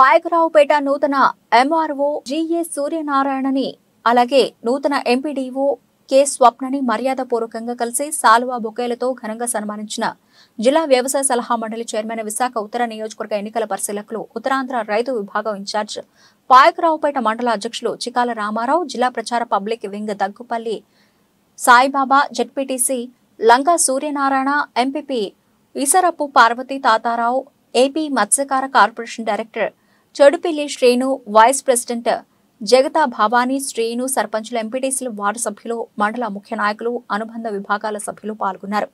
పాయకరావుపేట నూతన MRO GA సూర్యనారాయణని అలాగే నూతన ఎంపీడీఓ కె స్వప్నని మర్యాదపూర్వకంగా కలిసి సాల్వా బొకేలతో ఘనంగా సన్మానించిన జిల్లా వ్యవసాయ సలహా మండలి చైర్మన్ విశాఖ ఉత్తర నియోజకవర్గ ఎన్నికల పరిశీలకులు ఉత్తరాంధ్ర రైతు విభాగం ఇన్ఛార్జ్ పాయకరావుపేట మండల అధ్యక్షులు చికాల రామారావు జిల్లా ప్రచార public wing Daggupalli Saibaba ZPTC Lanka Suryanarayana MPP Esarappu Parvathi Tatarao AP మత్స్యకార corporation director Chedupilli Srinu vice president Jagatha Bhavani Srinu సర్పంచులు ఎంపీటీసీలు వార్డు సభ్యులు మండల ముఖ్య నాయకులు అనుబంధ విభాగాల సభ్యులు పాల్గొన్నారు